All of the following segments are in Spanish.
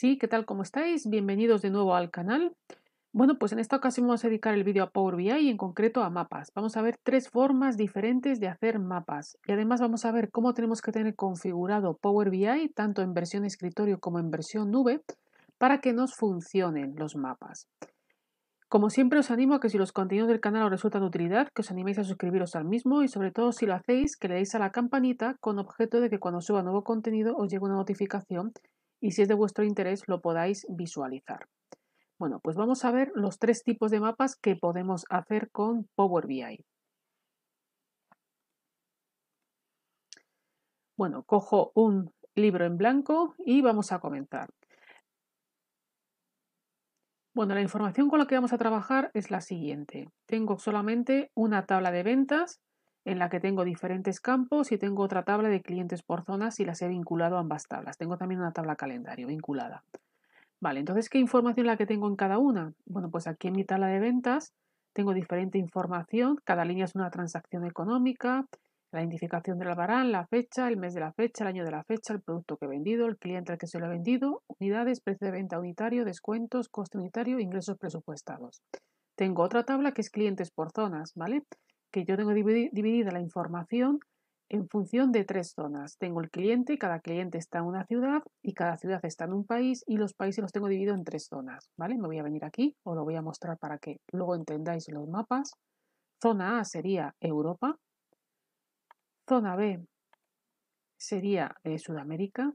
Sí, ¿qué tal? ¿Cómo estáis? Bienvenidos de nuevo al canal. Bueno, pues en esta ocasión vamos a dedicar el vídeo a Power BI y en concreto a mapas. Vamos a ver tres formas diferentes de hacer mapas y además vamos a ver cómo tenemos que tener configurado Power BI tanto en versión escritorio como en versión nube para que nos funcionen los mapas. Como siempre os animo a que si los contenidos del canal os resultan de utilidad, que os animéis a suscribiros al mismo y sobre todo si lo hacéis, que le deis a la campanita con objeto de que cuando suba nuevo contenido os llegue una notificación y si es de vuestro interés lo podáis visualizar. Bueno, pues vamos a ver los tres tipos de mapas que podemos hacer con Power BI. Bueno, cojo un libro en blanco y vamos a comenzar. Bueno, la información con la que vamos a trabajar es la siguiente. Tengo solamente una tabla de ventas en la que tengo diferentes campos y tengo otra tabla de clientes por zonas y las he vinculado a ambas tablas. Tengo también una tabla calendario vinculada. Vale, entonces, ¿qué información la que tengo en cada una? Bueno, pues aquí en mi tabla de ventas tengo diferente información. Cada línea es una transacción económica, la identificación del albarán, la fecha, el mes de la fecha, el año de la fecha, el producto que he vendido, el cliente al que se lo he vendido, unidades, precio de venta unitario, descuentos, coste unitario, ingresos presupuestados. Tengo otra tabla que es clientes por zonas, ¿vale? que yo tengo dividida la información en función de tres zonas. Tengo el cliente, cada cliente está en una ciudad y cada ciudad está en un país y los países los tengo divididos en tres zonas, ¿vale? Me voy a venir aquí, os lo voy a mostrar para que luego entendáis los mapas. Zona A sería Europa, zona B sería eh, Sudamérica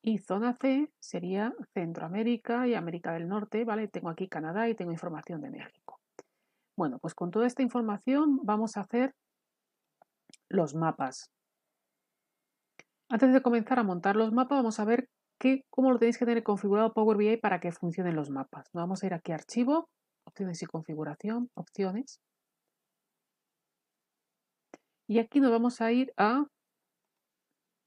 y zona C sería Centroamérica y América del Norte, ¿vale? Tengo aquí Canadá y tengo información de México. Bueno, pues con toda esta información vamos a hacer los mapas. Antes de comenzar a montar los mapas, vamos a ver cómo lo tenéis que tener configurado Power BI para que funcionen los mapas. Nos vamos a ir aquí a Archivo, Opciones y Configuración, Opciones. Y aquí nos vamos a ir a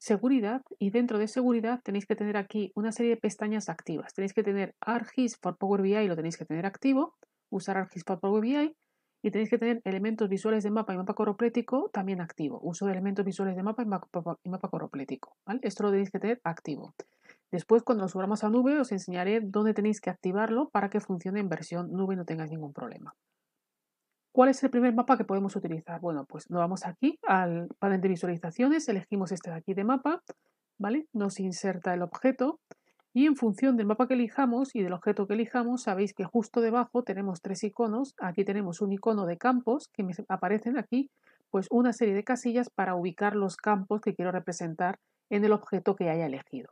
Seguridad y dentro de Seguridad tenéis que tener aquí una serie de pestañas activas. Tenéis que tener ArcGIS for Power BI, lo tenéis que tener activo, usar ArcGIS for Power BI y tenéis que tener elementos visuales de mapa y mapa coroplético también activo. Uso de elementos visuales de mapa y mapa, coroplético. ¿vale? Esto lo tenéis que tener activo. Después, cuando nos subamos a nube, os enseñaré dónde tenéis que activarlo para que funcione en versión nube y no tengáis ningún problema. ¿Cuál es el primer mapa que podemos utilizar? Bueno, pues nos vamos aquí al panel de visualizaciones, elegimos este de aquí de mapa, ¿vale? Nos inserta el objeto y en función del mapa que elijamos y del objeto que elijamos, sabéis que justo debajo tenemos tres iconos. Aquí tenemos un icono de campos que me aparecen aquí, pues una serie de casillas para ubicar los campos que quiero representar en el objeto que haya elegido.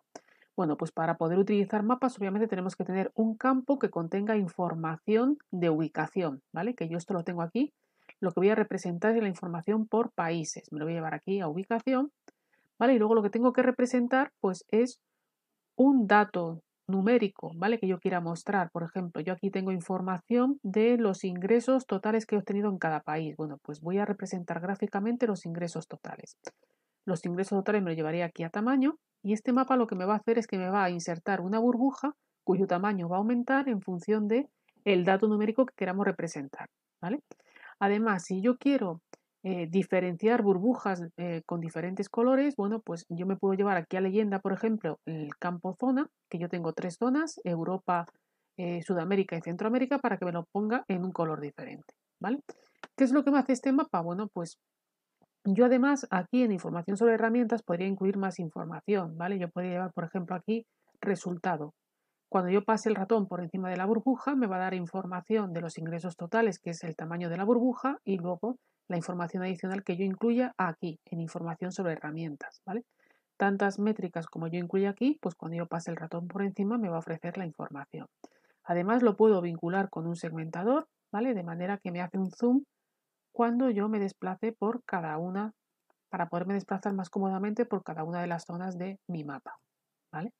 Bueno, pues para poder utilizar mapas obviamente tenemos que tener un campo que contenga información de ubicación, ¿vale? Que yo esto lo tengo aquí. Lo que voy a representar es la información por países. Me lo voy a llevar aquí a ubicación, ¿vale? Y luego lo que tengo que representar pues es un dato numérico, ¿vale? Que yo quiera mostrar. Por ejemplo, yo aquí tengo información de los ingresos totales que he obtenido en cada país. Bueno, pues voy a representar gráficamente los ingresos totales. Los ingresos totales me lo llevaré aquí a tamaño y este mapa lo que me va a hacer es que me va a insertar una burbuja cuyo tamaño va a aumentar en función de el dato numérico que queramos representar, ¿vale? Además, si yo quiero eh, diferenciar burbujas eh, con diferentes colores, bueno, pues yo me puedo llevar aquí a leyenda, por ejemplo, el campo zona, que yo tengo tres zonas, Europa, eh, Sudamérica y Centroamérica, para que me lo ponga en un color diferente, ¿vale? ¿Qué es lo que me hace este mapa? Bueno, pues yo además aquí en información sobre herramientas podría incluir más información, ¿vale? Yo podría llevar, por ejemplo, aquí resultado. Cuando yo pase el ratón por encima de la burbuja, me va a dar información de los ingresos totales, que es el tamaño de la burbuja, y luego la información adicional que yo incluya aquí, en información sobre herramientas, ¿vale? Tantas métricas como yo incluya aquí, pues cuando yo pase el ratón por encima me va a ofrecer la información. Además lo puedo vincular con un segmentador, ¿vale? De manera que me hace un zoom cuando yo me desplace por cada una, para poderme desplazar más cómodamente por cada una de las zonas de mi mapa, ¿vale?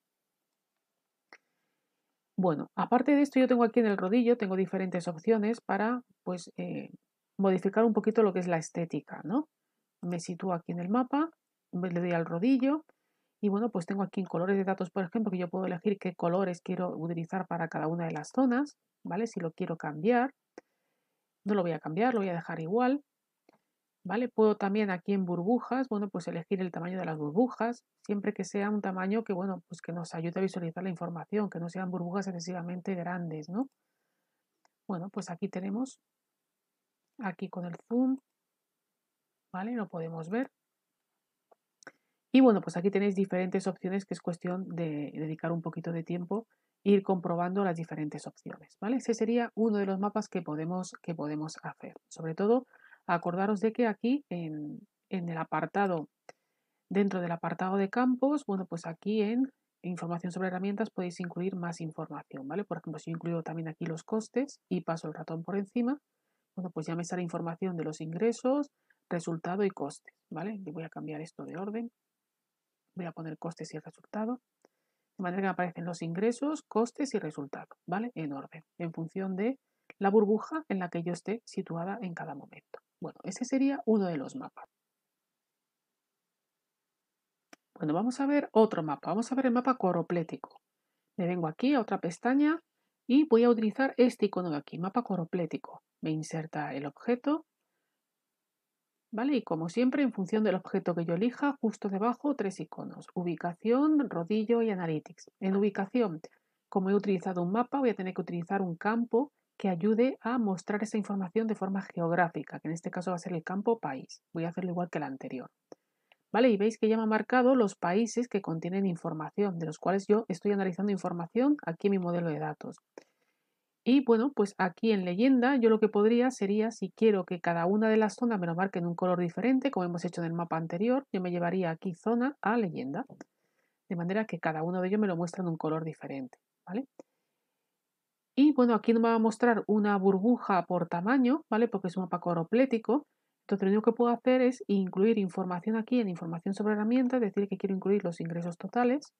Bueno, aparte de esto, yo tengo aquí en el rodillo, tengo diferentes opciones para pues, eh, modificar un poquito lo que es la estética, ¿no? Me sitúo aquí en el mapa, le doy al rodillo y bueno, pues tengo aquí en colores de datos, por ejemplo, que yo puedo elegir qué colores quiero utilizar para cada una de las zonas, ¿vale? Si lo quiero cambiar, no lo voy a cambiar, lo voy a dejar igual, ¿vale? Puedo también aquí en burbujas, bueno, pues elegir el tamaño de las burbujas, siempre que sea un tamaño que, bueno, pues que nos ayude a visualizar la información, que no sean burbujas excesivamente grandes, ¿no? Bueno, pues aquí tenemos aquí con el zoom, ¿vale? Lo podemos ver. Y bueno, pues aquí tenéis diferentes opciones que es cuestión de dedicar un poquito de tiempo e ir comprobando las diferentes opciones, ¿vale? Ese sería uno de los mapas que podemos, que podemos hacer. Sobre todo, acordaros de que aquí en, en el apartado, dentro del apartado de campos, bueno, pues aquí en información sobre herramientas podéis incluir más información, ¿vale? Por ejemplo, si yo incluyo también aquí los costes y paso el ratón por encima, bueno, pues ya me sale información de los ingresos, resultado y costes, ¿vale? voy a cambiar esto de orden. Voy a poner costes y resultado. De manera que me aparecen los ingresos, costes y resultado, ¿vale? En orden, en función de la burbuja en la que yo esté situada en cada momento. Bueno, ese sería uno de los mapas. Bueno, vamos a ver otro mapa. Vamos a ver el mapa coroplético. Me vengo aquí a otra pestaña y voy a utilizar este icono de aquí, mapa coroplético me inserta el objeto, ¿vale? Y como siempre, en función del objeto que yo elija, justo debajo tres iconos, ubicación, rodillo y analytics. En ubicación, como he utilizado un mapa, voy a tener que utilizar un campo que ayude a mostrar esa información de forma geográfica, que en este caso va a ser el campo país. Voy a hacerlo igual que el anterior. ¿Vale? Y veis que ya me ha marcado los países que contienen información, de los cuales yo estoy analizando información aquí en mi modelo de datos. Y bueno, pues aquí en leyenda yo lo que podría sería, si quiero que cada una de las zonas me lo marquen un color diferente, como hemos hecho en el mapa anterior, yo me llevaría aquí zona a leyenda, de manera que cada uno de ellos me lo muestre en un color diferente, ¿vale? Y bueno, aquí nos va a mostrar una burbuja por tamaño, ¿vale? Porque es un mapa coroplético. Entonces lo único que puedo hacer es incluir información aquí en información sobre herramientas, decir que quiero incluir los ingresos totales,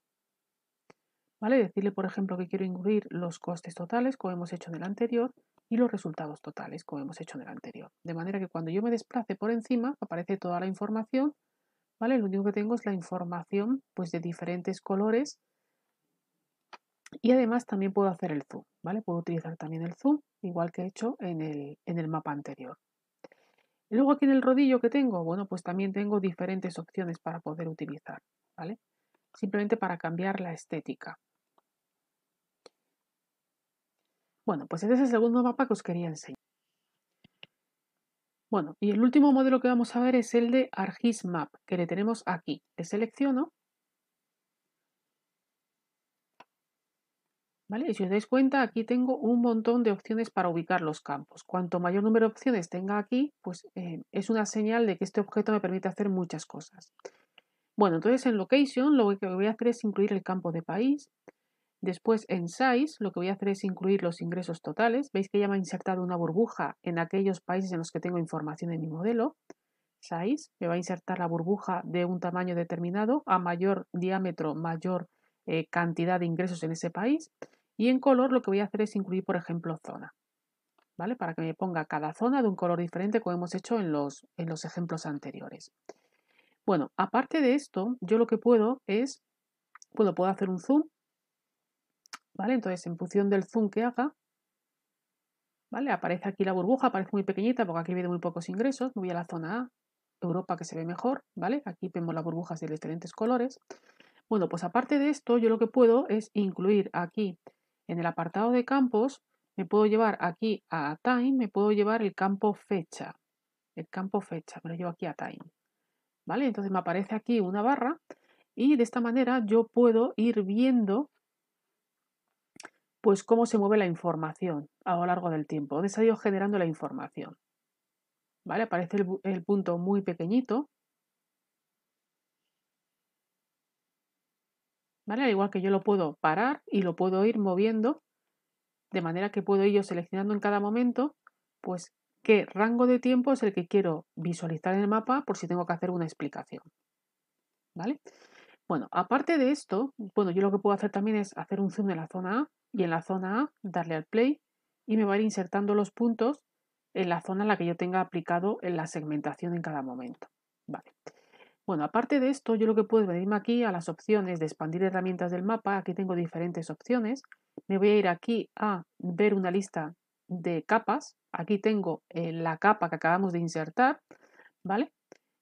Decirle, por ejemplo, que quiero incluir los costes totales, como hemos hecho en el anterior, y los resultados totales, como hemos hecho en el anterior. De manera que cuando yo me desplace por encima, aparece toda la información, ¿vale? Lo único que tengo es la información, pues, de diferentes colores. Y además también puedo hacer el zoom, ¿vale? Puedo utilizar también el zoom, igual que he hecho en el, mapa anterior. luego aquí en el rodillo que tengo, bueno, pues también tengo diferentes opciones para poder utilizar, ¿vale? Simplemente para cambiar la estética. Bueno, pues ese es el segundo mapa que os quería enseñar. Bueno, y el último modelo que vamos a ver es el de Argis Map, que le tenemos aquí. Le selecciono. ¿Vale? Y si os dais cuenta, aquí tengo un montón de opciones para ubicar los campos. Cuanto mayor número de opciones tenga aquí, pues eh, es una señal de que este objeto me permite hacer muchas cosas. Bueno, entonces en Location lo que voy a hacer es incluir el campo de país Después en size lo que voy a hacer es incluir los ingresos totales. Veis que ya me ha insertado una burbuja en aquellos países en los que tengo información de mi modelo. Size me va a insertar la burbuja de un tamaño determinado a mayor diámetro, mayor eh, cantidad de ingresos en ese país. Y en color lo que voy a hacer es incluir, por ejemplo, zona. ¿Vale? Para que me ponga cada zona de un color diferente como hemos hecho en los, en los ejemplos anteriores. Bueno, aparte de esto, yo lo que puedo es, bueno, puedo hacer un zoom ¿vale? Entonces, en función del zoom que haga, ¿vale? Aparece aquí la burbuja, aparece muy pequeñita porque aquí viene muy pocos ingresos. Me voy a la zona A, Europa que se ve mejor, ¿vale? Aquí vemos las burbujas de diferentes colores. Bueno, pues aparte de esto, yo lo que puedo es incluir aquí en el apartado de campos, me puedo llevar aquí a time, me puedo llevar el campo fecha. El campo fecha, me lo llevo aquí a time. ¿Vale? Entonces me aparece aquí una barra y de esta manera yo puedo ir viendo pues cómo se mueve la información a lo largo del tiempo, dónde se ha ido generando la información. ¿Vale? Aparece el, punto muy pequeñito. ¿Vale? Al igual que yo lo puedo parar y lo puedo ir moviendo, de manera que puedo ir yo seleccionando en cada momento, pues qué rango de tiempo es el que quiero visualizar en el mapa por si tengo que hacer una explicación. ¿Vale? Bueno, aparte de esto, bueno, yo lo que puedo hacer también es hacer un zoom en la zona A y en la zona A darle al play y me va a ir insertando los puntos en la zona en la que yo tenga aplicado en la segmentación en cada momento. Vale. Bueno, aparte de esto, yo lo que puedo es venirme aquí a las opciones de expandir herramientas del mapa. Aquí tengo diferentes opciones. Me voy a ir aquí a ver una lista de capas. Aquí tengo eh, la capa que acabamos de insertar, ¿vale?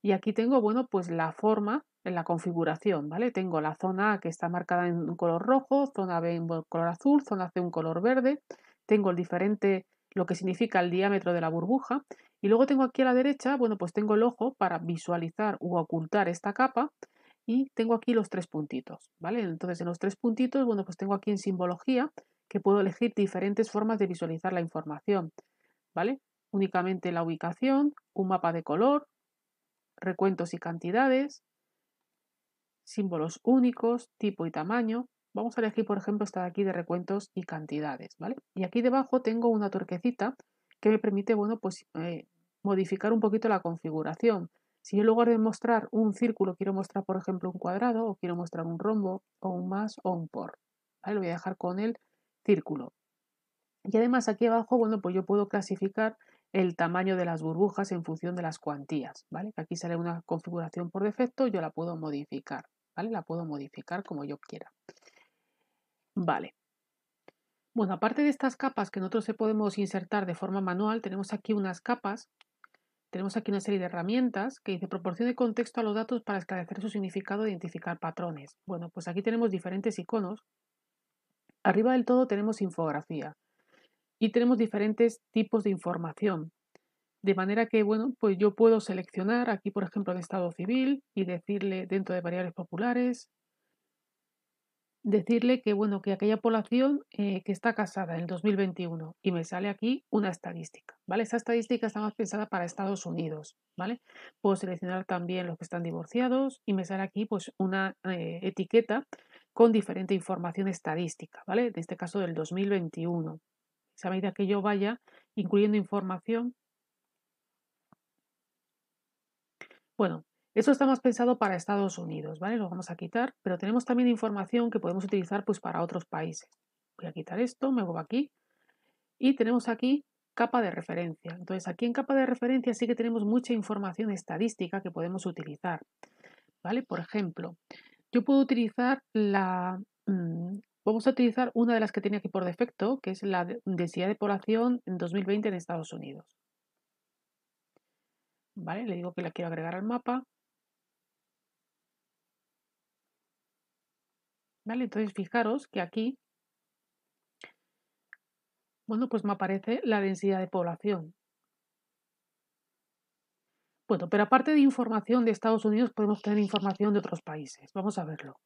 Y aquí tengo, bueno, pues la forma en la configuración, ¿vale? Tengo la zona A que está marcada en un color rojo, zona B en color azul, zona C un color verde, tengo el diferente, lo que significa el diámetro de la burbuja, y luego tengo aquí a la derecha, bueno, pues tengo el ojo para visualizar u ocultar esta capa, y tengo aquí los tres puntitos, ¿vale? Entonces en los tres puntitos, bueno, pues tengo aquí en simbología que puedo elegir diferentes formas de visualizar la información, ¿vale? Únicamente la ubicación, un mapa de color, recuentos y cantidades, símbolos únicos, tipo y tamaño. Vamos a elegir, por ejemplo, esta de aquí de recuentos y cantidades, Y aquí debajo tengo una torquecita que me permite, bueno, pues eh, modificar un poquito la configuración. Si yo en lugar de mostrar un círculo quiero mostrar, por ejemplo, un cuadrado o quiero mostrar un rombo o un más o un por, Lo voy a dejar con el círculo. Y además aquí abajo, bueno, pues yo puedo clasificar el tamaño de las burbujas en función de las cuantías, ¿vale? Aquí sale una configuración por defecto, yo la puedo modificar. ¿vale? La puedo modificar como yo quiera. Vale. Bueno, aparte de estas capas que nosotros podemos insertar de forma manual, tenemos aquí unas capas, tenemos aquí una serie de herramientas que dice proporcione contexto a los datos para esclarecer su significado e identificar patrones. Bueno, pues aquí tenemos diferentes iconos. Arriba del todo tenemos infografía y tenemos diferentes tipos de información. De manera que, bueno, pues yo puedo seleccionar aquí, por ejemplo, de estado civil y decirle dentro de variables populares, decirle que, bueno, que aquella población eh, que está casada en el 2021 y me sale aquí una estadística, ¿vale? Esa estadística está más pensada para Estados Unidos, ¿vale? Puedo seleccionar también los que están divorciados y me sale aquí, pues, una eh, etiqueta con diferente información estadística, ¿vale? En este caso del 2021. A medida que yo vaya incluyendo información, Bueno, eso está más pensado para Estados Unidos, ¿vale? Lo vamos a quitar, pero tenemos también información que podemos utilizar pues, para otros países. Voy a quitar esto, me voy aquí y tenemos aquí capa de referencia. Entonces, aquí en capa de referencia sí que tenemos mucha información estadística que podemos utilizar, ¿vale? Por ejemplo, yo puedo utilizar la... Mm, vamos a utilizar una de las que tenía aquí por defecto, que es la densidad de población en 2020 en Estados Unidos. ¿Vale? Le digo que la quiero agregar al mapa. Entonces fijaros que aquí, bueno, pues me aparece la densidad de población. Bueno, pero aparte de información de Estados Unidos, podemos tener información de otros países. Vamos a verlo.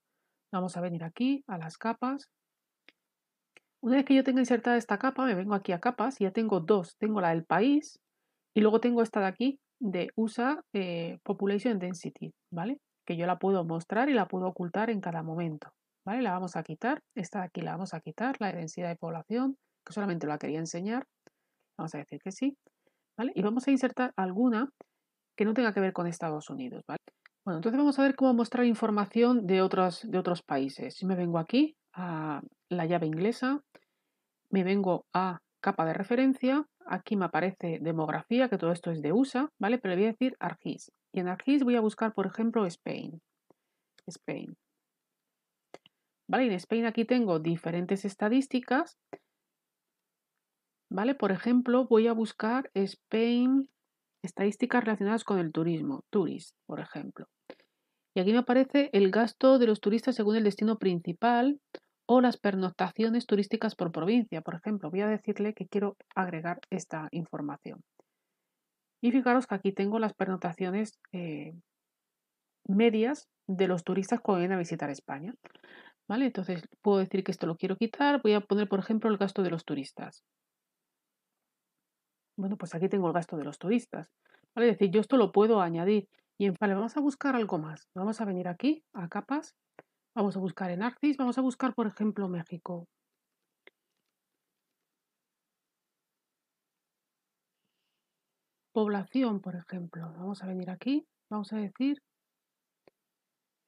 Vamos a venir aquí a las capas. Una vez que yo tenga insertada esta capa, me vengo aquí a capas y ya tengo dos. Tengo la del país y luego tengo esta de aquí, de USA eh, Population Density, ¿vale? Que yo la puedo mostrar y la puedo ocultar en cada momento, ¿vale? La vamos a quitar, esta de aquí la vamos a quitar, la densidad de población, que solamente la quería enseñar, vamos a decir que sí, ¿vale? Y vamos a insertar alguna que no tenga que ver con Estados Unidos, ¿vale? Bueno, entonces vamos a ver cómo mostrar información de otros, de otros países. Si me vengo aquí a la llave inglesa, me vengo a capa de referencia Aquí me aparece demografía, que todo esto es de USA, ¿vale? Pero le voy a decir Argis. Y en Argis voy a buscar, por ejemplo, Spain. Spain. ¿Vale? en Spain aquí tengo diferentes estadísticas. ¿Vale? Por ejemplo, voy a buscar Spain, estadísticas relacionadas con el turismo, Tourist, por ejemplo. Y aquí me aparece el gasto de los turistas según el destino principal o las pernotaciones turísticas por provincia. Por ejemplo, voy a decirle que quiero agregar esta información. Y fijaros que aquí tengo las pernotaciones eh, medias de los turistas cuando vienen a visitar España. ¿Vale? Entonces puedo decir que esto lo quiero quitar. Voy a poner, por ejemplo, el gasto de los turistas. Bueno, pues aquí tengo el gasto de los turistas. ¿Vale? Es decir, yo esto lo puedo añadir. Y en, vale, vamos a buscar algo más. Vamos a venir aquí, a capas, Vamos a buscar en Arcis, vamos a buscar, por ejemplo, México. Población, por ejemplo. Vamos a venir aquí, vamos a decir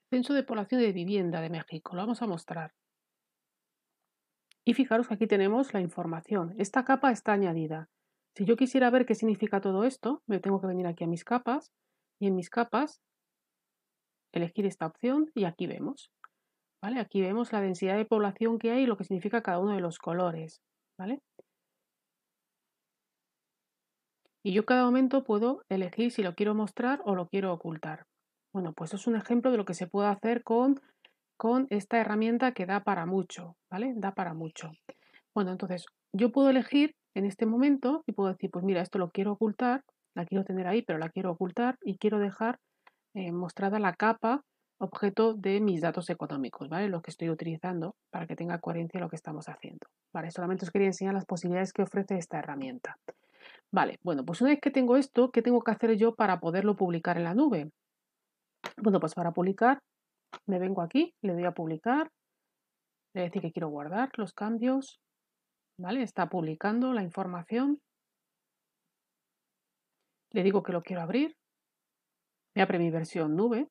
Censo de Población de Vivienda de México. Lo vamos a mostrar. Y fijaros que aquí tenemos la información. Esta capa está añadida. Si yo quisiera ver qué significa todo esto, me tengo que venir aquí a mis capas y en mis capas elegir esta opción y aquí vemos. ¿vale? Aquí vemos la densidad de población que hay y lo que significa cada uno de los colores, ¿vale? Y yo cada momento puedo elegir si lo quiero mostrar o lo quiero ocultar. Bueno, pues es un ejemplo de lo que se puede hacer con, con esta herramienta que da para mucho, ¿vale? Da para mucho. Bueno, entonces yo puedo elegir en este momento y puedo decir, pues mira, esto lo quiero ocultar, la quiero tener ahí, pero la quiero ocultar y quiero dejar eh, mostrada la capa objeto de mis datos económicos, ¿vale? Los que estoy utilizando para que tenga coherencia lo que estamos haciendo, ¿vale? Solamente os quería enseñar las posibilidades que ofrece esta herramienta. Vale, bueno, pues una vez que tengo esto, ¿qué tengo que hacer yo para poderlo publicar en la nube? Bueno, pues para publicar me vengo aquí, le doy a publicar, le voy a decir que quiero guardar los cambios, ¿vale? Está publicando la información. Le digo que lo quiero abrir, me abre mi versión nube,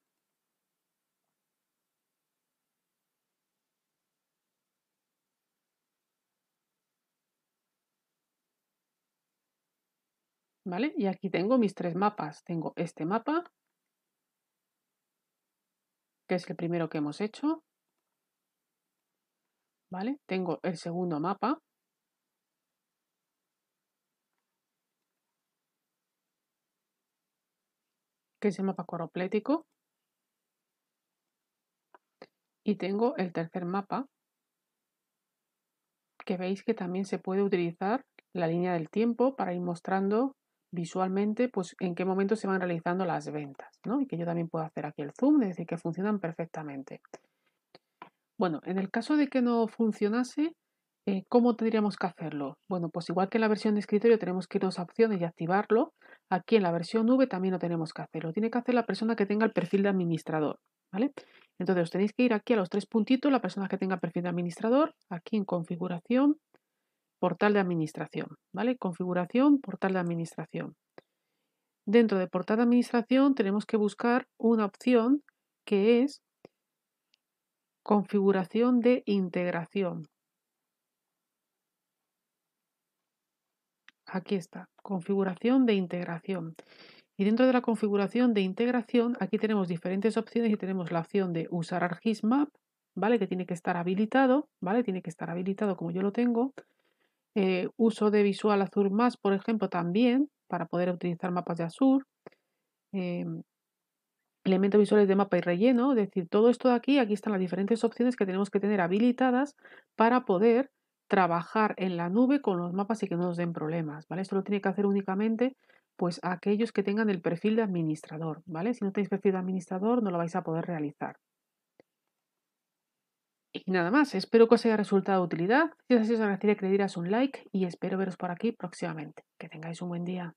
Y aquí tengo mis tres mapas. Tengo este mapa, que es el primero que hemos hecho, ¿vale? Tengo el segundo mapa, que es el mapa coroplético, y tengo el tercer mapa, que veis que también se puede utilizar la línea del tiempo para ir mostrando visualmente, pues en qué momento se van realizando las ventas, ¿no? Y que yo también puedo hacer aquí el zoom, es decir, que funcionan perfectamente. Bueno, en el caso de que no funcionase, eh, ¿cómo tendríamos que hacerlo? Bueno, pues igual que en la versión de escritorio tenemos que irnos a opciones y activarlo, aquí en la versión V también lo tenemos que hacer. Lo tiene que hacer la persona que tenga el perfil de administrador, ¿vale? Entonces tenéis que ir aquí a los tres puntitos, la persona que tenga perfil de administrador, aquí en configuración, portal de administración, ¿vale? Configuración, portal de administración. Dentro de portal de administración tenemos que buscar una opción que es configuración de integración. Aquí está, configuración de integración. Y dentro de la configuración de integración, aquí tenemos diferentes opciones y tenemos la opción de usar ArcGIS Map, ¿vale? Que tiene que estar habilitado, ¿vale? Tiene que estar habilitado como yo lo tengo. Eh, uso de Visual azul Más, por ejemplo, también para poder utilizar mapas de azul, em, elementos visuales de mapa y relleno, es decir, todo esto de aquí, aquí están las diferentes opciones que tenemos que tener habilitadas para poder trabajar en la nube con los mapas y que no nos den problemas, ¿vale? Esto lo tiene que hacer únicamente pues aquellos que tengan el perfil de administrador, ¿vale? Si no tenéis perfil de administrador no lo vais a poder realizar. Y nada más, espero que os haya resultado de utilidad. Si es así, os agradecería que le dieras un like y espero veros por aquí próximamente. Que tengáis un buen día.